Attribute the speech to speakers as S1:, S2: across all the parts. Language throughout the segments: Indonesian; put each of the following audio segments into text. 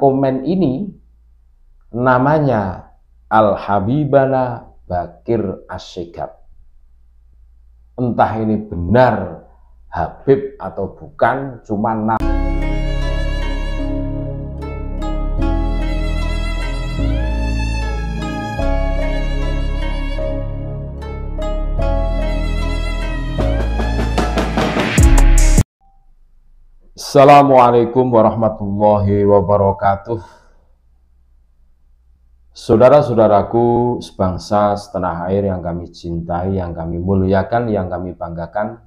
S1: komen ini namanya Al-Habibana Bakir Asyikab. Entah ini benar Habib atau bukan, cuma nama. Assalamualaikum warahmatullahi wabarakatuh. Saudara-saudaraku sebangsa setanah air yang kami cintai, yang kami muliakan, yang kami banggakan,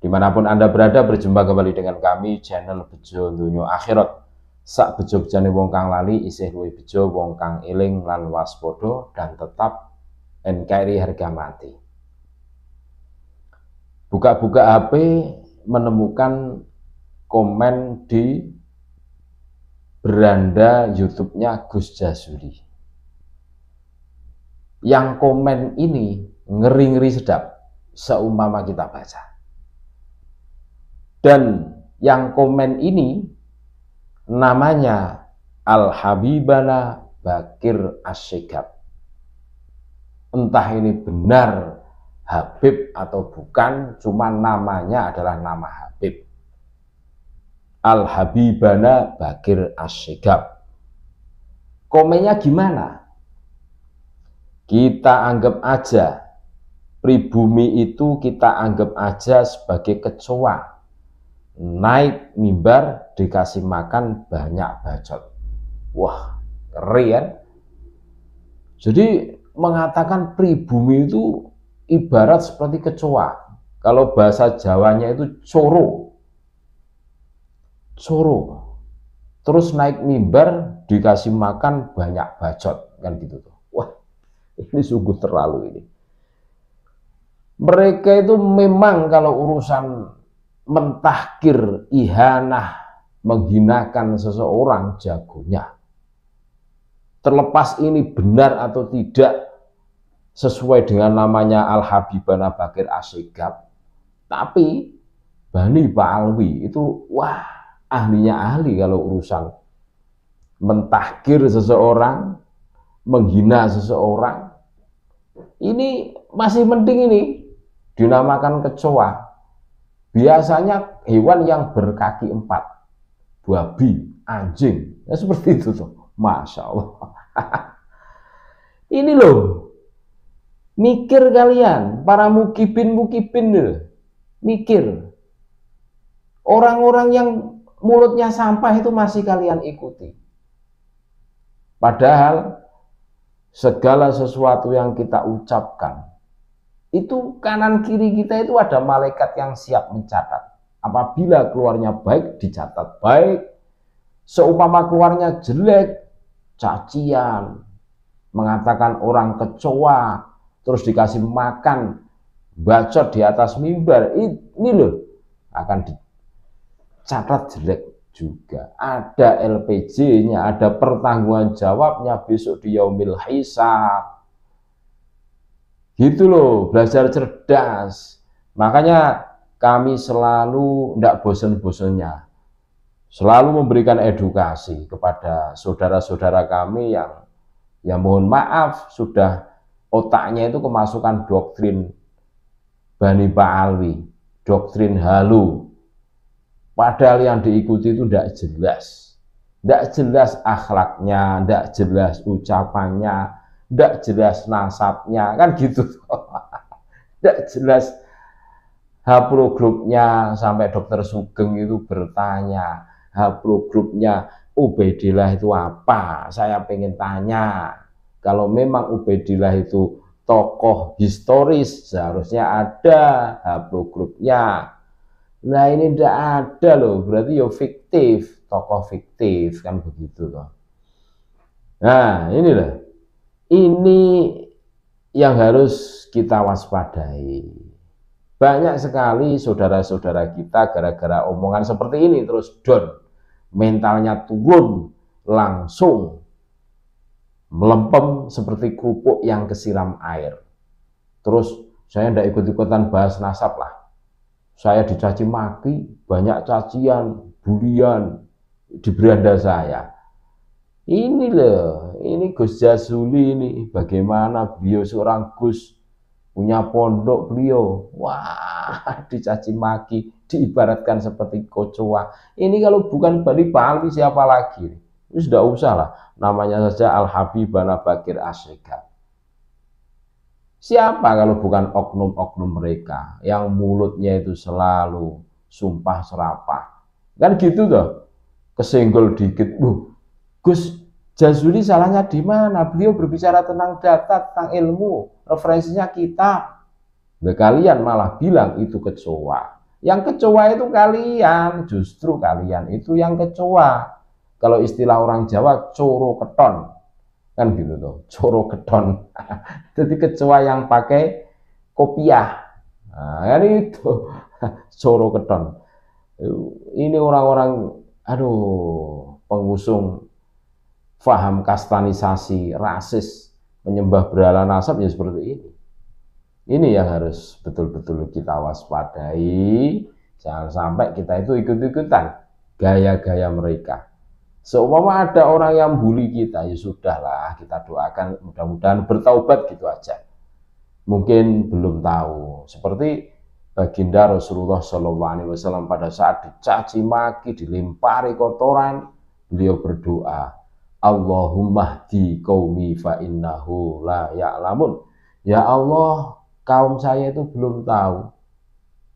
S1: dimanapun Anda berada berjumpa kembali dengan kami channel Bejo Dunyo Akhirat. Sak bejo bejani wong lali isih Lui bejo wong iling lan waspodo dan tetap NKRI harga mati. Buka-buka HP menemukan komen di beranda YouTube-nya Gus Jazuli. Yang komen ini ngeri-ngeri sedap seumpama kita baca. Dan yang komen ini namanya Al-Habibana Bakir Asyikab. Entah ini benar Habib atau bukan, cuma namanya adalah nama Habib. Al Habibana Bakir Asyikab. Komennya gimana? Kita anggap aja pribumi itu kita anggap aja sebagai kecoa. Naik mimbar dikasih makan banyak bacot. Wah, keren. Kan? Ya? Jadi mengatakan pribumi itu ibarat seperti kecoa. Kalau bahasa Jawanya itu coro suruh terus naik mimbar dikasih makan banyak bacot kan gitu tuh wah ini sungguh terlalu ini mereka itu memang kalau urusan mentahkir ihanah menghinakan seseorang jagonya terlepas ini benar atau tidak sesuai dengan namanya Al Habibana Bakir Asyikab tapi Bani Pak Alwi itu wah ahlinya ahli kalau urusan mentahkir seseorang, menghina seseorang. Ini masih penting ini dinamakan kecoa. Biasanya hewan yang berkaki empat, babi, anjing, ya seperti itu tuh. Masya Allah. ini loh, mikir kalian, para mukibin mukibin mikir. Orang-orang yang mulutnya sampah itu masih kalian ikuti. Padahal segala sesuatu yang kita ucapkan itu kanan kiri kita itu ada malaikat yang siap mencatat. Apabila keluarnya baik dicatat baik, seumpama keluarnya jelek, cacian, mengatakan orang kecoa, terus dikasih makan bacot di atas mimbar, ini loh akan di catat jelek juga. Ada LPJ-nya, ada pertanggungan jawabnya besok di yaumil hisab. Gitu loh, belajar cerdas. Makanya kami selalu tidak bosen-bosennya. Selalu memberikan edukasi kepada saudara-saudara kami yang ya mohon maaf sudah otaknya itu kemasukan doktrin Bani Ba'alwi, doktrin halu, Padahal yang diikuti itu tidak jelas. Tidak jelas akhlaknya, tidak jelas ucapannya, tidak jelas nasabnya, kan gitu. Tidak jelas grupnya sampai dokter Sugeng itu bertanya, grupnya Ubedillah itu apa? Saya pengen tanya. Kalau memang Ubedillah itu tokoh historis, seharusnya ada grupnya. Nah ini tidak ada loh, berarti yo ya fiktif, tokoh fiktif kan begitu nah, loh. Nah inilah, ini yang harus kita waspadai. Banyak sekali saudara-saudara kita gara-gara omongan seperti ini terus down, mentalnya turun langsung melempem seperti kerupuk yang kesiram air. Terus saya tidak ikut-ikutan bahas nasab lah saya dicaci maki, banyak cacian, bulian di beranda saya. Ini loh, ini Gus Jazuli ini bagaimana beliau seorang Gus punya pondok beliau. Wah, dicaci maki, diibaratkan seperti kocoa. Ini kalau bukan Bali Bali siapa lagi? Ini sudah usah lah. Namanya saja Al Habibana Bakir Asyikat. Siapa kalau bukan oknum-oknum mereka yang mulutnya itu selalu sumpah serapah. Kan gitu tuh. Kesenggol dikit. Duh, Gus Jazuli salahnya di mana? Beliau berbicara tentang data, tentang ilmu, referensinya kita. Nah, kalian malah bilang itu kecoa. Yang kecoa itu kalian, justru kalian itu yang kecoa. Kalau istilah orang Jawa, coro keton kan gitu tuh coro keton, jadi kecoa yang pakai kopiah nah, kan itu coro keton. ini orang-orang aduh pengusung faham kastanisasi rasis menyembah berhala nasab ya seperti ini ini yang harus betul-betul kita waspadai jangan sampai kita itu ikut-ikutan gaya-gaya mereka Seumpama ada orang yang bully kita, ya sudahlah kita doakan mudah-mudahan bertaubat gitu aja. Mungkin belum tahu. Seperti baginda Rasulullah Shallallahu Alaihi Wasallam pada saat dicaci maki, dilempari kotoran, beliau berdoa, Allahumma di kaumi fa innahu la ya'lamun. Ya Allah, kaum saya itu belum tahu.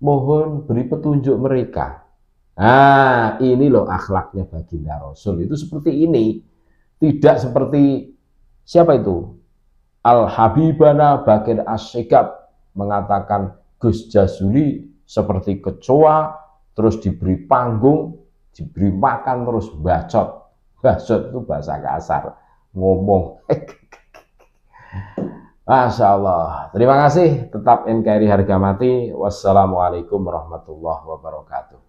S1: Mohon beri petunjuk mereka Ah, ini loh akhlaknya baginda Rasul itu seperti ini. Tidak seperti siapa itu? Al Habibana Bagir Asyikab mengatakan Gus Jazuli seperti kecoa terus diberi panggung, diberi makan terus bacot. Bacot itu bahasa kasar, ngomong. Masya Allah. Terima kasih. Tetap NKRI harga mati. Wassalamualaikum warahmatullahi wabarakatuh.